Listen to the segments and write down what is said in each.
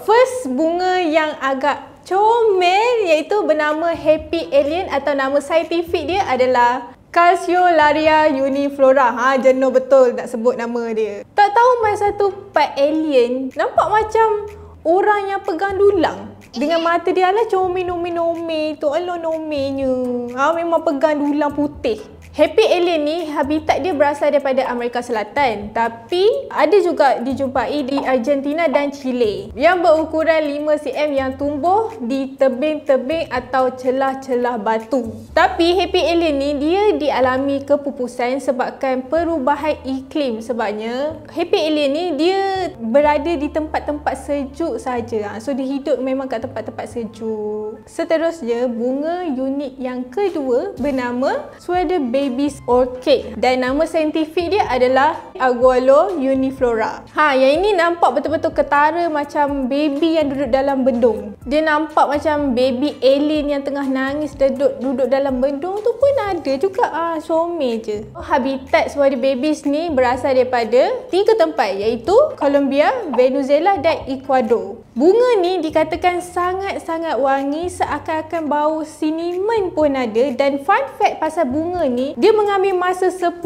First bunga yang agak comel iaitu bernama Happy Alien atau nama saintifik dia adalah Calciolaria uniflora. Ha, jenuh betul nak sebut nama dia. Tak tahu masa tu Pak Alien nampak macam orang yang pegang dulang. Dengan mata dia lah comel nomi nomi tu. Alah nomenya. Ha, memang pegang dulang putih. Happy alien ni habitat dia berasal daripada Amerika Selatan tapi ada juga dijumpai di Argentina dan Chile yang berukuran 5 cm yang tumbuh di tebing-tebing atau celah-celah batu. Tapi happy alien ni dia dialami kepupusan sebabkan perubahan iklim sebabnya happy alien ni dia berada di tempat-tempat sejuk sahaja. Ha, so dia hidup memang kat tempat-tempat sejuk. Seterusnya bunga unik yang kedua bernama Sweater Bay Davis Orchid dan nama saintifik dia adalah Agualo Uniflora. Ha, yang ini nampak betul-betul ketara macam baby yang duduk dalam bendung. Dia nampak macam baby alien yang tengah nangis duduk duduk dalam bendung tu pun ada juga ah some je. Habitat suara babies ni berasal daripada tiga tempat iaitu Colombia, Venezuela dan Ecuador. Bunga ni dikatakan sangat-sangat wangi seakan-akan bau cinnamon pun ada dan fun fact pasal bunga ni dia mengambil masa 10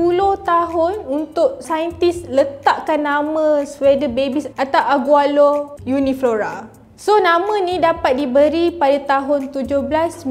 tahun untuk saya saintis letakkan nama sweater babies atau Agualo uniflora. So nama ni dapat diberi pada tahun 1798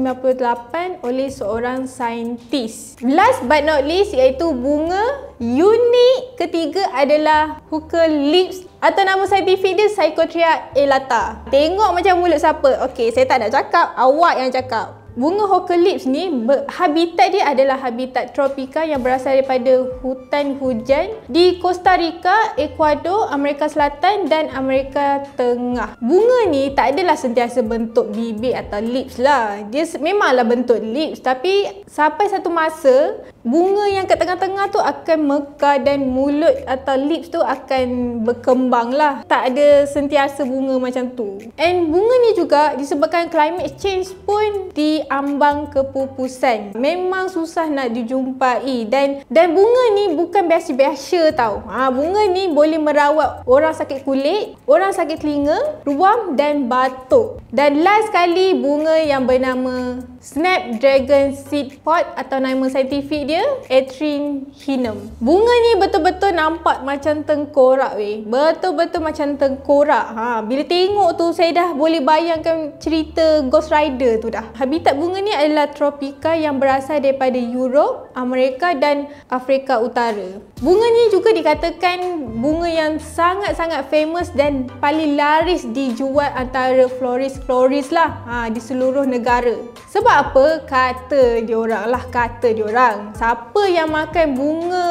oleh seorang saintis. Last but not least iaitu bunga unik ketiga adalah hooker lips atau nama saintifik dia Psychotria elata. Tengok macam mulut siapa. Okey, saya tak nak cakap, awak yang cakap bunga hokelips ni habitat dia adalah habitat tropika yang berasal daripada hutan hujan di Costa Rica, Ecuador, Amerika Selatan dan Amerika Tengah. Bunga ni tak adalah sentiasa bentuk bibir atau lips lah. Dia memanglah bentuk lips tapi sampai satu masa bunga yang kat tengah-tengah tu akan mekar dan mulut atau lips tu akan berkembang lah. Tak ada sentiasa bunga macam tu. And bunga ni juga disebabkan climate change pun di ambang kepupusan. Memang susah nak dijumpai dan dan bunga ni bukan biasa-biasa tau. Ha, bunga ni boleh merawat orang sakit kulit, orang sakit telinga, ruam dan batuk. Dan last sekali bunga yang bernama Snapdragon Seed Pod atau nama saintifik dia Etrinhinum. Bunga ni betul-betul nampak macam tengkorak weh. Betul-betul macam tengkorak. Ha, bila tengok tu saya dah boleh bayangkan cerita Ghost Rider tu dah. Habitat bunga ni adalah tropika yang berasal daripada Europe, Amerika dan Afrika Utara. Bunga ni juga dikatakan bunga yang sangat-sangat famous dan paling laris dijual antara florist-florist lah ha, di seluruh negara. Sebab apa? Kata diorang lah, kata diorang. Siapa yang makan bunga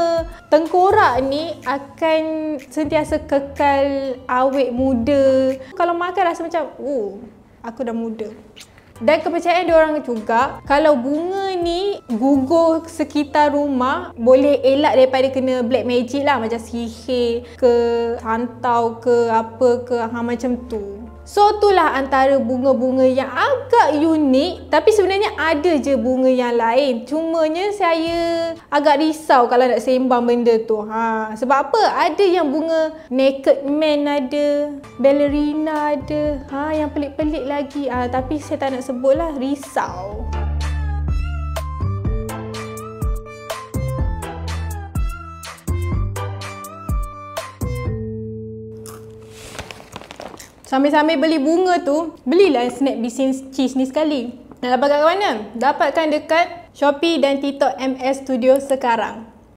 tengkorak ni akan sentiasa kekal awet muda. Kalau makan rasa macam, oh, aku dah muda. Dan kepercayaan orang juga, kalau bunga ni gugur sekitar rumah, boleh elak daripada kena black magic lah macam sihir ke santau ke apa ke ha, macam tu. So itulah antara bunga-bunga yang agak unik tapi sebenarnya ada je bunga yang lain. Cumanya saya agak risau kalau nak sembang benda tu. Ha, sebab apa? Ada yang bunga naked man ada, ballerina ada, ha, yang pelik-pelik lagi. Ha, tapi saya tak nak sebut lah, risau. Risau. Sambil-sambil beli bunga tu, belilah snack bising cheese ni sekali. Dan dapatkan kat mana? Dapatkan dekat Shopee dan TikTok MS Studio sekarang.